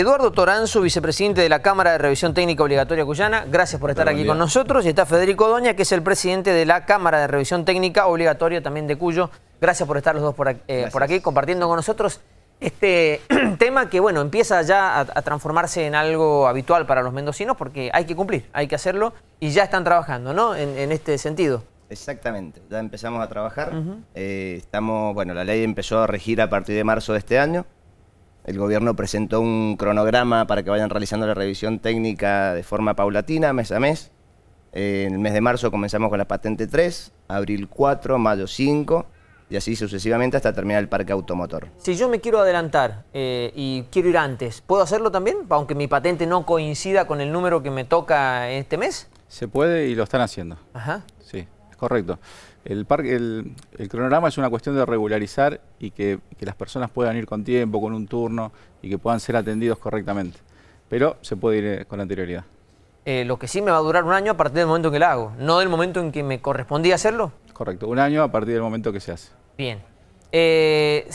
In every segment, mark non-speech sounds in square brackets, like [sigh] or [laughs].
Eduardo Toranzo, vicepresidente de la Cámara de Revisión Técnica Obligatoria Cuyana, gracias por estar aquí con nosotros. Y está Federico Doña, que es el presidente de la Cámara de Revisión Técnica Obligatoria también de Cuyo. Gracias por estar los dos por eh, aquí, compartiendo con nosotros este [clears throat] tema que, bueno, empieza ya a, transformarse en algo habitual para los mendocinos porque hay que cumplir, hay que hacerlo y ya están trabajando, ¿no? En, este sentido. Exactamente, ya empezamos a trabajar. Eh, estamos, bueno, la ley empezó a regir a partir de marzo de este año. El gobierno presentó un cronograma para que vayan realizando la revisión técnica de forma paulatina, mes a mes. Eh, en el mes de marzo comenzamos con la patente 3, abril 4, mayo 5 y así sucesivamente hasta terminar el parque automotor. Si yo me quiero adelantar eh, y quiero ir antes, ¿puedo hacerlo también? Aunque mi patente no coincida con el número que me toca este mes. Se puede y lo están haciendo. Ajá. Sí, es correcto. El, parque, el, cronograma es una cuestión de regularizar y que, las personas puedan ir con tiempo, con un turno y que puedan ser atendidos correctamente. Pero se puede ir eh, con anterioridad. Eh, lo que sí me va a durar un año a partir del momento en que la hago, no del momento en que me correspondía hacerlo. Correcto, un año a partir del momento que se hace. Bien. Eh,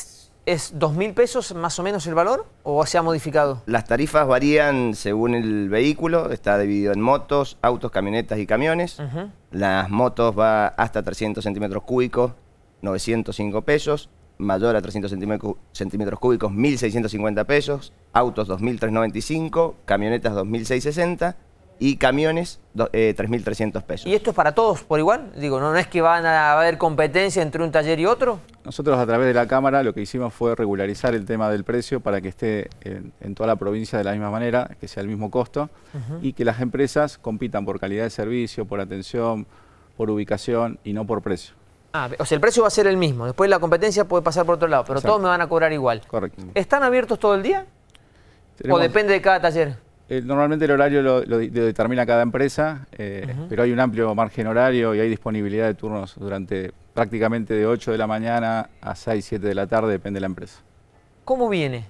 ¿Es 2.000 pesos más o menos el valor o se ha modificado? Las tarifas varían según el vehículo, está dividido en motos, autos, camionetas y camiones. Las motos va hasta 300 centímetros cúbicos, 905 pesos. Mayor a 300 centímetros cúbicos, 1.650 pesos. Autos, 2.395. Camionetas, 2.660 y camiones 3.300 eh, pesos. ¿Y esto es para todos por igual? Digo, ¿no, es que van a haber competencia entre un taller y otro? Nosotros a través de la Cámara lo que hicimos fue regularizar el tema del precio para que esté en, toda la provincia de la misma manera, que sea el mismo costo y que las empresas compitan por calidad de servicio, por atención, por ubicación y no por precio. Ah, o sea, el precio va a ser el mismo, después la competencia puede pasar por otro lado, pero todos me van a cobrar igual. Correcto. ¿Están abiertos todo el día? ¿O depende de cada taller? Eh, normalmente el horario lo, determina cada empresa, eh, pero hay un amplio margen horario y hay disponibilidad de turnos durante prácticamente de 8 de la mañana a 6, 7 de la tarde, depende de la empresa. ¿Cómo viene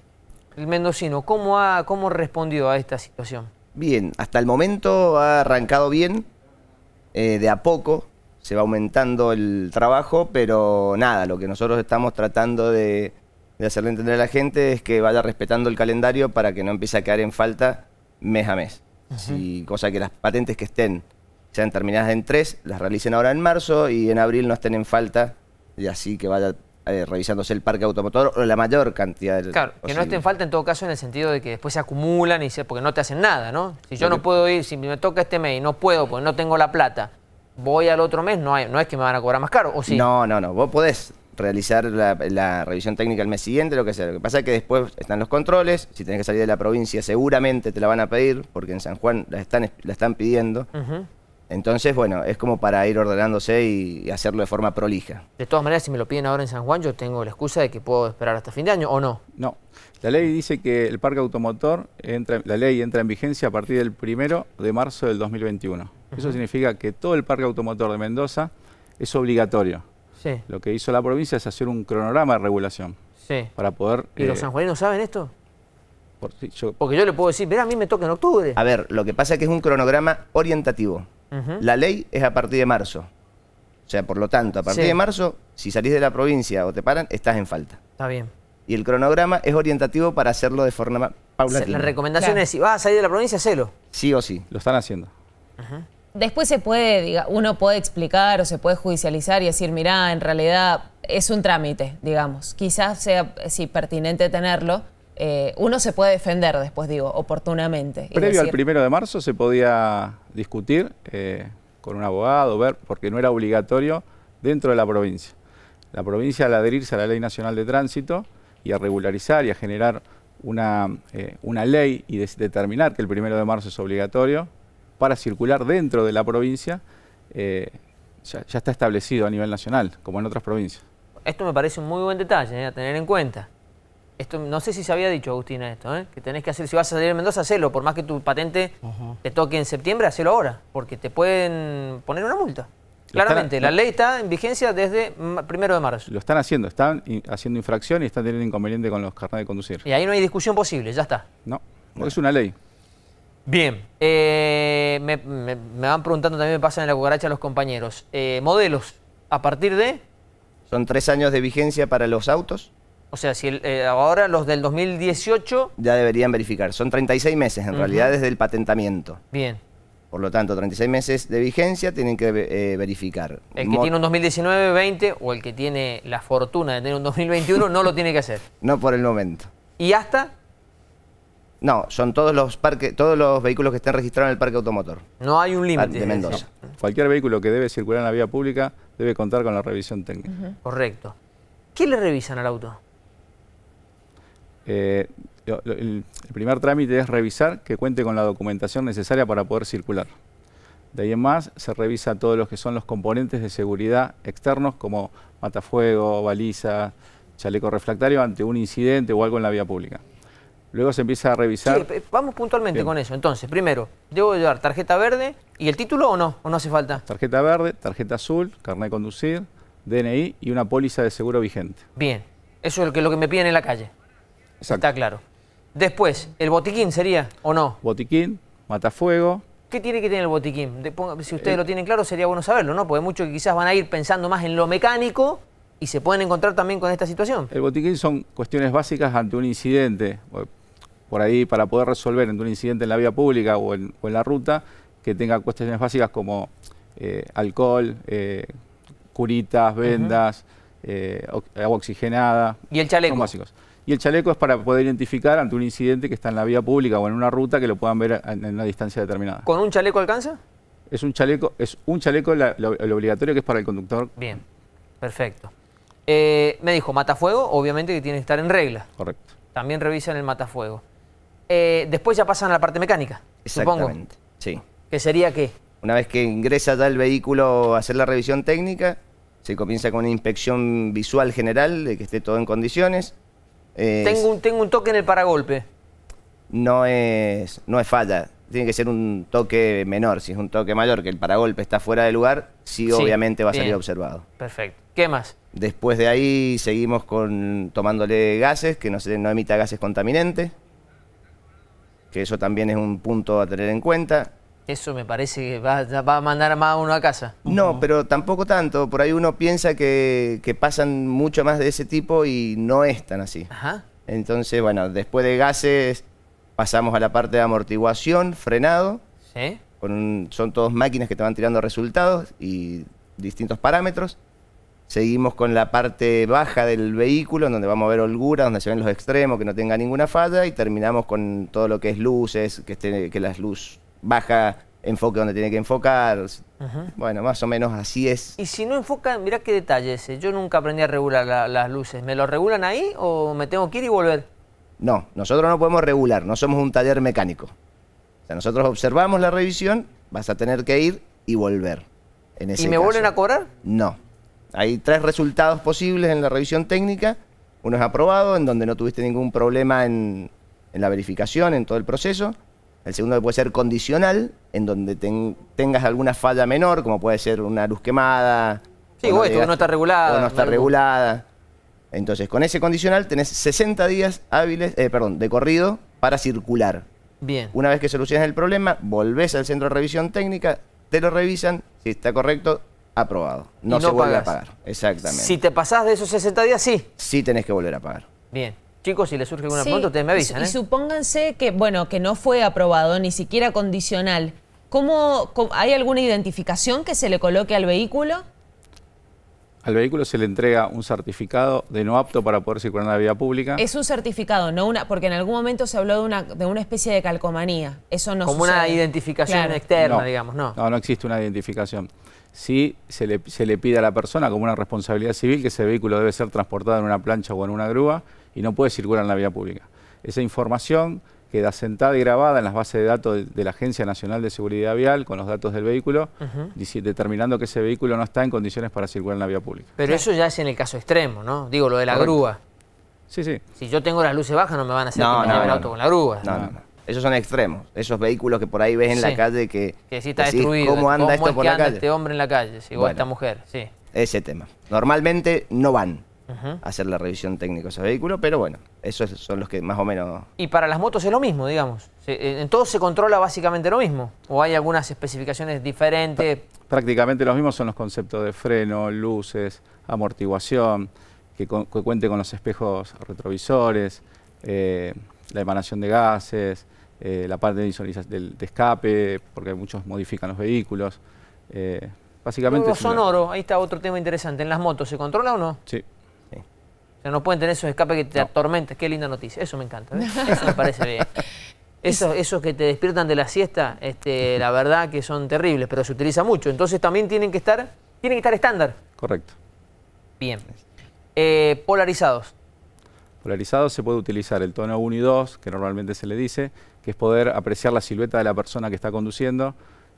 el mendocino? ¿Cómo, ha, cómo respondió a esta situación? Bien, hasta el momento ha arrancado bien, eh, de a poco se va aumentando el trabajo, pero nada, lo que nosotros estamos tratando de, de hacerle entender a la gente es que vaya respetando el calendario para que no empiece a quedar en falta mes a mes. cosa que las patentes que estén sean terminadas en tres, las realicen ahora en marzo y en abril no estén en falta y así que vaya eh, revisándose el parque automotor o la mayor cantidad de... Claro, que no estén falta en todo caso en el sentido de que después se acumulan y se, porque no te hacen nada, ¿no? Si yo no puedo ir, si me toca este mes y no puedo porque no tengo la plata, voy al otro mes, no, hay, no es que me van a cobrar más caro, ¿o sí? No, no, no, vos podés realizar la, revisión técnica el mes siguiente, lo que sea. Lo que pasa es que después están los controles, si tenés que salir de la provincia seguramente te la van a pedir, porque en San Juan la están, la están pidiendo. Entonces, bueno, es como para ir ordenándose y hacerlo de forma prolija. De todas maneras, si me lo piden ahora en San Juan, yo tengo la excusa de que puedo esperar hasta fin de año, ¿o no? No. La ley dice que el parque automotor, entra, la ley entra en vigencia a partir del primero de marzo del 2021. Eso significa que todo el parque automotor de Mendoza es obligatorio. Lo que hizo la provincia es hacer un cronograma de regulación. Sí. Para poder... ¿Y los eh, sanjuaninos saben esto? Porque yo le puedo decir, mira, a mí me toca en octubre. A ver, lo que pasa es que es un cronograma orientativo. La ley es a partir de marzo. O sea, por lo tanto, a partir de marzo, si salís de la provincia o te paran, estás en falta. Está bien. Y el cronograma es orientativo para hacerlo de forma paulatina. La recomendación es, si vas a salir de la provincia, hacelo. Sí o sí. Lo están haciendo. Ajá después se puede, diga, uno puede explicar o se puede judicializar y decir, mirá, en realidad es un trámite, digamos. Quizás sea si pertinente tenerlo. Eh, uno se puede defender después, digo, oportunamente. Previo al primero de marzo se podía discutir eh, con un abogado, ver, porque no era obligatorio dentro de la provincia. La provincia al adherirse a la Ley Nacional de Tránsito y a regularizar y a generar una, eh, ley y determinar que el primero de marzo es obligatorio, para circular dentro de la provincia eh, ya, está establecido a nivel nacional, como en otras provincias. Esto me parece un muy buen detalle eh, a tener en cuenta. Esto, no sé si se había dicho, Agustina, esto, eh, que tenés que hacer, si vas a salir en Mendoza, hacelo, por más que tu patente te toque en septiembre, hacelo ahora, porque te pueden poner una multa. Claramente, la ley está en vigencia desde primero de marzo. Lo están haciendo, están haciendo infracción y están teniendo inconveniente con los carnets de conducir. Y ahí no hay discusión posible, ya está. No, no. es una ley. Bien, eh, me, van preguntando también, me pasan en la cucaracha los compañeros. Eh, modelos, a partir de... Son tres años de vigencia para los autos. O sea, si eh, ahora los del 2018... Ya deberían verificar, son 36 meses en realidad desde el patentamiento. Bien. Por lo tanto, 36 meses de vigencia tienen que verificar. El que tiene un 2019, 20 o el que tiene la fortuna de tener un 2021 no lo tiene que hacer. [laughs] No por el momento. ¿Y hasta? No, son todos los parques, todos los vehículos que estén registrados en el parque automotor. No hay un límite. De Cualquier vehículo que debe circular en la vía pública debe contar con la revisión técnica. Correcto. ¿Qué le revisan al auto? Eh, el, el primer trámite es revisar que cuente con la documentación necesaria para poder circular. De ahí en más se revisa todos los que son los componentes de seguridad externos como matafuego, baliza, chaleco refractario ante un incidente o algo en la vía pública. Luego se empieza a revisar. vamos puntualmente con eso. Entonces, primero, ¿debo llevar tarjeta verde y el título o no? ¿O no hace falta? Tarjeta verde, tarjeta azul, carnet de conducir, DNI y una póliza de seguro vigente. Bien, eso es lo que, me piden en la calle. Exacto. Está claro. Después, ¿el botiquín sería o no? Botiquín, matafuego. ¿Qué tiene que tener el botiquín? si ustedes eh, lo tienen claro, sería bueno saberlo, ¿no? Porque muchos que quizás van a ir pensando más en lo mecánico y se pueden encontrar también con esta situación. El botiquín son cuestiones básicas ante un incidente, por ahí para poder resolver ante un incidente en la vía pública o en, la ruta, que tenga cuestiones básicas como eh, alcohol, eh, curitas, vendas, eh, agua oxigenada. ¿Y el chaleco? básicos. Y el chaleco es para poder identificar ante un incidente que está en la vía pública o en una ruta que lo puedan ver en, una distancia determinada. ¿Con un chaleco alcanza? Es un chaleco, es un chaleco obligatorio que es para el conductor. Bien, perfecto. Eh, me dijo, matafuego, obviamente que tiene que estar en regla. Correcto. También revisan el matafuego. Eh, después ya pasan a la parte mecánica, Exactamente, supongo. sí. ¿Qué sería qué? Una vez que ingresa ya el vehículo a hacer la revisión técnica, se comienza con una inspección visual general de que esté todo en condiciones. Eh, tengo, un, toque en el paragolpe. No es, no es falla tiene que ser un toque menor. Si es un toque mayor, que el paragolpe está fuera de lugar, sí, obviamente va a salir observado. Perfecto. ¿Qué más? Después de ahí seguimos con tomándole gases, que no, emita gases contaminantes, que eso también es un punto a tener en cuenta. Eso me parece que va, a mandar más a uno a casa. No, pero tampoco tanto. Por ahí uno piensa que, pasan mucho más de ese tipo y no es tan así. Ajá. Entonces, bueno, después de gases pasamos a la parte de amortiguación, frenado. Sí. son todos máquinas que te van tirando resultados y distintos parámetros. Seguimos con la parte baja del vehículo, donde vamos a ver holgura, donde se ven los extremos, que no tenga ninguna falla, y terminamos con todo lo que es luces, que, la que las luz baja, enfoque donde tiene que enfocar. Bueno, más o menos así es. Y si no enfoca, mirá qué detalle ese. Yo nunca aprendí a regular las luces. ¿Me lo regulan ahí o me tengo que ir y volver? No, nosotros no podemos regular, no somos un taller mecánico. O sea, nosotros observamos la revisión, vas a tener que ir y volver. En ese ¿Y me vuelven a cobrar? No. Hay tres resultados posibles en la revisión técnica. Uno es aprobado, en donde no tuviste ningún problema en, la verificación, en todo el proceso. El segundo puede ser condicional, en donde tengas alguna falla menor, como puede ser una luz quemada. Sí, o, esto, no está regulada. no está regulada. Entonces, con ese condicional tenés 60 días hábiles, eh, perdón, de corrido para circular. Bien. Una vez que soluciones el problema, volvés al centro de revisión técnica, te lo revisan, si está correcto, aprobado. No, se vuelve a pagar. Exactamente. Si te pasás de esos 60 días, sí. Sí tenés que volver a pagar. Bien. Chicos, si les surge alguna pregunta, ustedes me avisan. Y, ¿eh? supónganse que, bueno, que no fue aprobado, ni siquiera condicional. ¿Cómo, ¿Hay alguna identificación que se le coloque al vehículo? Al vehículo se le entrega un certificado de no apto para poder circular en la vía pública. Es un certificado, no una, porque en algún momento se habló de una, de una especie de calcomanía. Eso no Como una identificación externa, digamos, ¿no? No, no existe una identificación. Sí se le, se le pide a la persona como una responsabilidad civil que ese vehículo debe ser transportado en una plancha o en una grúa y no puede circular en la vía pública. Esa información queda sentada y grabada en las bases de datos de, la Agencia Nacional de Seguridad Vial con los datos del vehículo, determinando que ese vehículo no está en condiciones para circular en la vía pública. Pero eso ya es en el caso extremo, ¿no? Digo, lo de la grúa. Sí, sí. Si yo tengo las luces bajas no me van a hacer no, el auto con la grúa. No, no, no. Esos son extremos. Esos vehículos que por ahí ves en la calle que... Que sí está destruido. ¿Cómo anda esto es por que anda este hombre en la calle? Igual esta mujer, sí. Ese tema. Normalmente no van hacer la revisión técnica de ese vehículo, pero bueno, esos son los que más o menos... Y para las motos es lo mismo, digamos. Eh, en todo se controla básicamente lo mismo, o hay algunas especificaciones diferentes. Prácticamente los mismos son los conceptos de freno, luces, amortiguación, que, cuente con los espejos retrovisores, eh, la emanación de gases, eh, la parte de, del, escape, porque muchos modifican los vehículos. Eh, básicamente... Sonoro, ahí está otro tema interesante. ¿En las motos se controla o no? Sí no pueden tener esos escapes que te atormentes, Qué linda noticia. Eso me encanta. [laughs] Eso me parece bien. Esos, que te despiertan de la siesta, este, la verdad que son terribles, pero se utiliza mucho. Entonces también tienen que estar, tienen que estar estándar. Correcto. Bien. Eh, polarizados. Polarizados se puede utilizar el tono 1 y 2, que normalmente se le dice, que es poder apreciar la silueta de la persona que está conduciendo.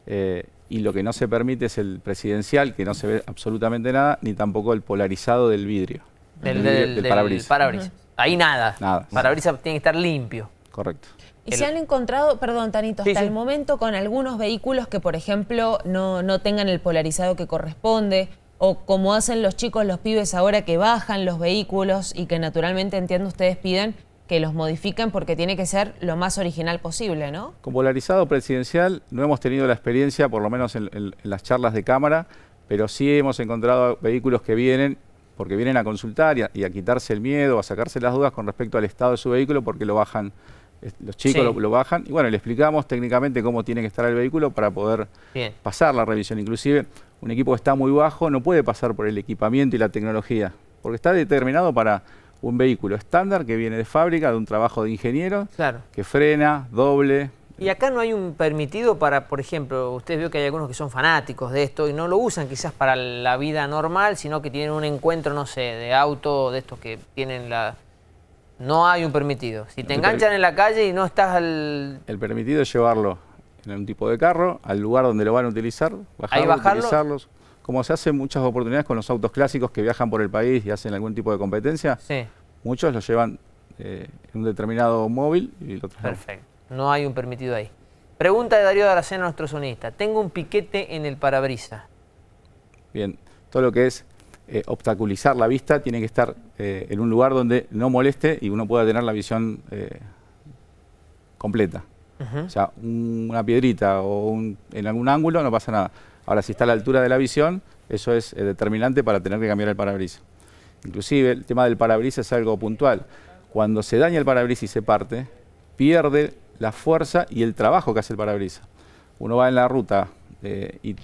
Eh, y lo que no se permite es el presidencial, que no se ve absolutamente nada, ni tampoco el polarizado del vidrio. Del, parabrisas. Ahí nada. nada parabrisas tiene que estar limpio. Correcto. ¿Y se han encontrado, perdón, Tanito, hasta el momento con algunos vehículos que, por ejemplo, no, no tengan el polarizado que corresponde? O como hacen los chicos, los pibes ahora que bajan los vehículos y que naturalmente, entiendo, ustedes piden que los modifiquen porque tiene que ser lo más original posible, ¿no? Con polarizado presidencial no hemos tenido la experiencia, por lo menos en las charlas de cámara, pero sí hemos encontrado vehículos que vienen porque vienen a consultar y a, quitarse el miedo, a sacarse las dudas con respecto al estado de su vehículo porque lo bajan, los chicos lo, bajan. Y bueno, le explicamos técnicamente cómo tiene que estar el vehículo para poder pasar la revisión. Inclusive, un equipo que está muy bajo no puede pasar por el equipamiento y la tecnología, porque está determinado para un vehículo estándar que viene de fábrica, de un trabajo de ingeniero, que frena, doble, y acá no hay un permitido para, por ejemplo, usted vio que hay algunos que son fanáticos de esto y no lo usan quizás para la vida normal, sino que tienen un encuentro, no sé, de auto, de estos que tienen la... No hay un permitido. Si te enganchan en la calle y no estás al... El permitido es llevarlo en algún tipo de carro, al lugar donde lo van a utilizar, bajarlo, ¿Hay utilizarlos. Como se hacen muchas oportunidades con los autos clásicos que viajan por el país y hacen algún tipo de competencia, muchos los llevan eh, en un determinado móvil y lo traen. Perfecto. No hay un permitido ahí. Pregunta de Darío Aracena, nuestro sonista. Tengo un piquete en el parabrisa. Bien, todo lo que es eh, obstaculizar la vista tiene que estar eh, en un lugar donde no moleste y uno pueda tener la visión eh, completa. O sea, una piedrita o en algún ángulo no pasa nada. Ahora, si está a la altura de la visión, eso es determinante para tener que cambiar el parabrisas. Inclusive, el tema del parabrisas es algo puntual. Cuando se daña el parabrisas y se parte, pierde la fuerza y el trabajo que hace el parabrisas. Uno va en la ruta eh, y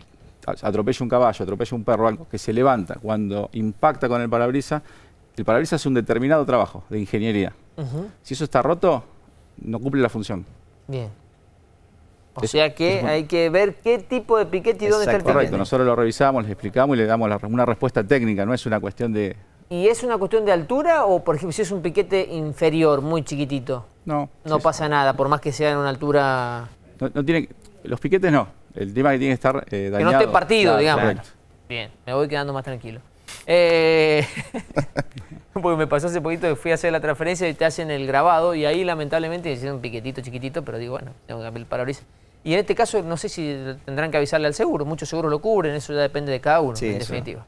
atropella un caballo, atropella un perro, algo que se levanta, cuando impacta con el parabrisas, el parabrisas hace un determinado trabajo de ingeniería. Si eso está roto, no cumple la función. Bien. O sea que hay que ver qué tipo de piquete y dónde está el piquete. Correcto, nosotros lo revisamos, le explicamos y le damos una respuesta técnica, no es una cuestión de... ¿Y es una cuestión de altura o, por ejemplo, si es un piquete inferior, muy chiquitito? No. No pasa nada, por más que sea en una altura. No, tiene, los piquetes no. El tema que tiene que estar dañado. Eh, que no esté partido, digamos. Bien, me voy quedando más tranquilo. Eh, [laughs] porque me pasó hace poquito que fui a hacer la transferencia y te hacen el grabado y ahí lamentablemente hicieron un piquetito chiquitito, pero digo, bueno, tengo que cambiar el Y en este caso no sé si tendrán que avisarle al seguro, muchos seguros lo cubren, eso ya depende de cada uno, en definitiva.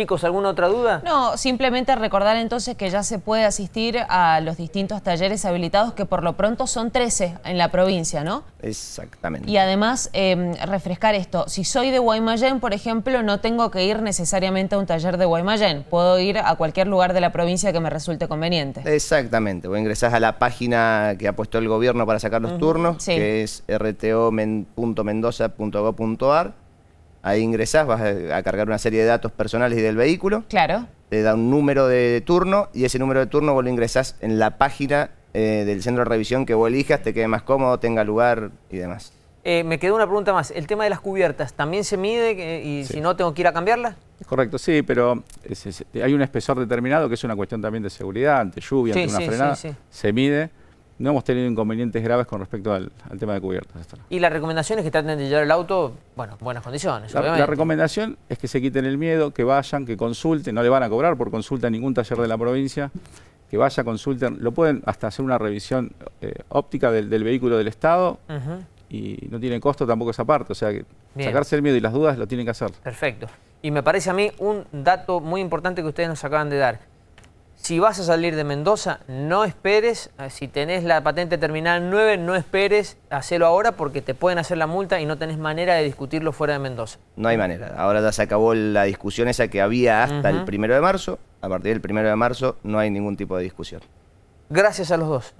Chicos, ¿alguna otra duda? No, simplemente recordar entonces que ya se puede asistir a los distintos talleres habilitados, que por lo pronto son 13 en la provincia, ¿no? Exactamente. Y además, em, refrescar esto, si soy de Guaymallén, por ejemplo, no tengo que ir necesariamente a un taller de Guaymallén, puedo ir a cualquier lugar de la provincia que me resulte conveniente. Exactamente, vos ingresás a la página que ha puesto el gobierno para sacar los turnos, que es rto.mendoza.go.ar. Ahí ingresás, vas a cargar una serie de datos personales y del vehículo. Claro. Te da un número de turno y ese número de turno vos lo ingresás en la página eh, del centro de revisión que vos elijas, te quede más cómodo, tenga lugar y demás. Eh, me quedó una pregunta más. El tema de las cubiertas, ¿también se mide y si no tengo que ir a cambiarla? Correcto, sí, pero hay un espesor determinado que es una cuestión también de seguridad, ante lluvia, ante una frenada. Se mide no hemos tenido inconvenientes graves con respecto al, tema de cubiertas. Y la recomendación es que traten de llevar el auto, bueno, en buenas condiciones, la, recomendación es que se quiten el miedo, que vayan, que consulten, no le van a cobrar por consulta a ningún taller de la provincia, que vaya, consulten, lo pueden hasta hacer una revisión eh, óptica del, vehículo del Estado, y no tiene costo tampoco esa parte, o sea, que sacarse el miedo y las dudas lo tienen que hacer. Perfecto. Y me parece a mí un dato muy importante que ustedes nos acaban de dar. Si vas a salir de Mendoza, no esperes. Eh, si tenés la patente terminal 9, no esperes. hacerlo ahora porque te pueden hacer la multa y no tenés manera de discutirlo fuera de Mendoza. No hay manera. Ahora ya se acabó la discusión esa que había hasta el primero de marzo. A partir del primero de marzo no hay ningún tipo de discusión. Gracias a los dos.